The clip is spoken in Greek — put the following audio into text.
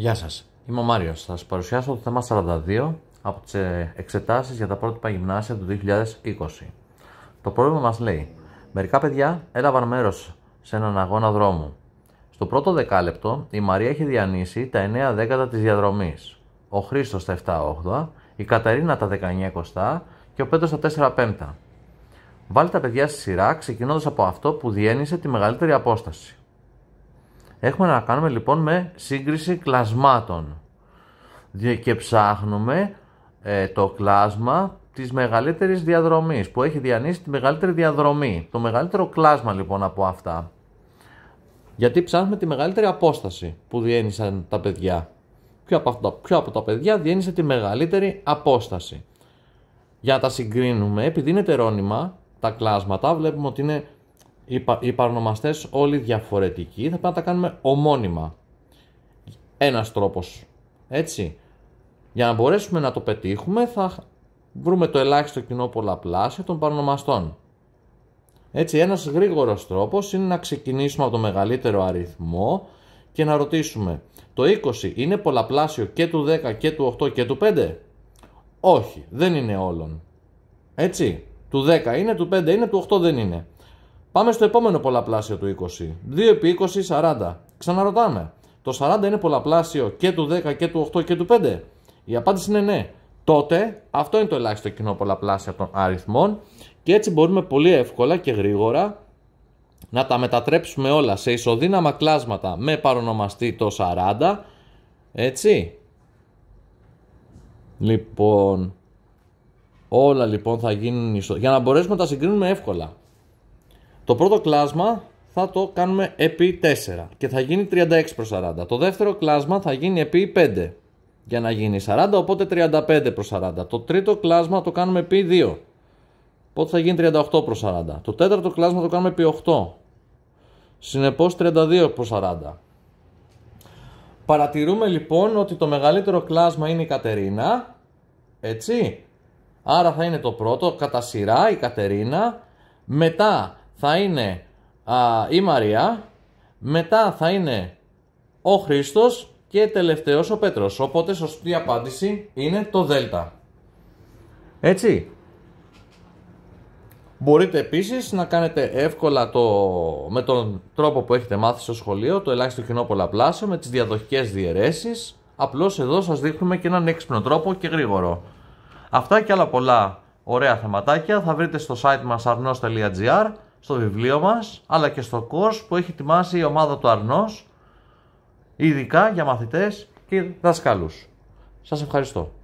Γεια σας, είμαι ο Μάριος. Θα σας παρουσιάσω το θέμα 42 από τις ε, εξετάσεις για τα πρότυπα γυμνάσια του 2020. Το πρόβλημα μας λέει, μερικά παιδιά έλαβαν μέρος σε έναν αγώνα δρόμου. Στο πρώτο δεκάλεπτο η Μαρία έχει διανύσει τα 9 δέκατα της διαδρομής, ο Χρήστος τα 7 8 η Καταρίνα τα 19 ε20 και ο Πέτρος τα 4 πέμπτα. Βάλτε τα παιδιά στη σειρά ξεκινώντας από αυτό που διένυσε τη μεγαλύτερη απόσταση. Έχουμε να κάνουμε λοιπόν με σύγκριση κλασμάτων και ψάχνουμε ε, το κλάσμα της μεγαλύτερης διαδρομής που έχει διανύσει τη μεγαλύτερη διαδρομή, το μεγαλύτερο κλάσμα λοιπόν από αυτά. Γιατί ψάχνουμε τη μεγαλύτερη απόσταση που διένυσαν τα παιδιά. Ποιο από, αυτά, ποιο από τα παιδιά διένυσε τη μεγαλύτερη απόσταση. Για να τα συγκρίνουμε, επειδή είναι τερόνυμα τα κλάσματα, βλέπουμε ότι είναι οι, πα, παρονομαστές όλοι διαφορετικοί, θα πρέπει να τα κάνουμε ομώνυμα. Ένας τρόπος, έτσι. Για να μπορέσουμε να το πετύχουμε θα βρούμε το ελάχιστο κοινό πολλαπλάσιο των παρονομαστών. Έτσι, ένας γρήγορος τρόπος είναι να ξεκινήσουμε από το μεγαλύτερο αριθμό και να ρωτήσουμε το 20 είναι πολλαπλάσιο και του 10 και του 8 και του 5. Όχι, δεν είναι όλων. Έτσι, του 10 είναι, του 5 είναι, του 8 δεν είναι. Πάμε στο επόμενο πολλαπλάσιο του 20. 2 επί 20, 40. Ξαναρωτάμε. Το 40 είναι πολλαπλάσιο και του 10 και του 8 και του 5. Η απάντηση είναι ναι. Τότε αυτό είναι το ελάχιστο κοινό πολλαπλάσιο των αριθμών και έτσι μπορούμε πολύ εύκολα και γρήγορα να τα μετατρέψουμε όλα σε ισοδύναμα κλάσματα με παρονομαστή το 40. Έτσι. Λοιπόν, όλα λοιπόν θα γίνουν ισοδύναμα για να μπορέσουμε να τα συγκρίνουμε εύκολα. Το πρώτο κλάσμα θα το κάνουμε επί 4 και θα γίνει 36 προς 40. Το δεύτερο κλάσμα θα γίνει επί 5 για να γίνει 40, οπότε 35 προς 40. Το τρίτο κλάσμα το κάνουμε επί 2, οπότε θα γίνει 38 προς 40. Το τέταρτο κλάσμα το κάνουμε επί 8, συνεπώς 32 προς 40. Παρατηρούμε λοιπόν ότι το μεγαλύτερο κλάσμα είναι η Κατερίνα, έτσι. Άρα θα είναι το πρώτο, κατά σειρά η Κατερίνα, μετά θα είναι α, η Μαρία, μετά θα είναι ο Χριστός και τελευταίος ο Πέτρος. Οπότε σωστή απάντηση είναι το Δέλτα. Έτσι. Μπορείτε επίσης να κάνετε εύκολα το, με τον τρόπο που έχετε μάθει στο σχολείο, το ελάχιστο κοινό πολλαπλάσιο, με τις διαδοχικές διαιρέσεις. Απλώς εδώ σας δείχνουμε και έναν έξυπνο τρόπο και γρήγορο. Αυτά και άλλα πολλά ωραία θεματάκια θα βρείτε στο site μας arnos.gr στο βιβλίο μας, αλλά και στο κόρς που έχει ετοιμάσει η ομάδα του Αρνός, ειδικά για μαθητές και δασκάλους. Σας ευχαριστώ.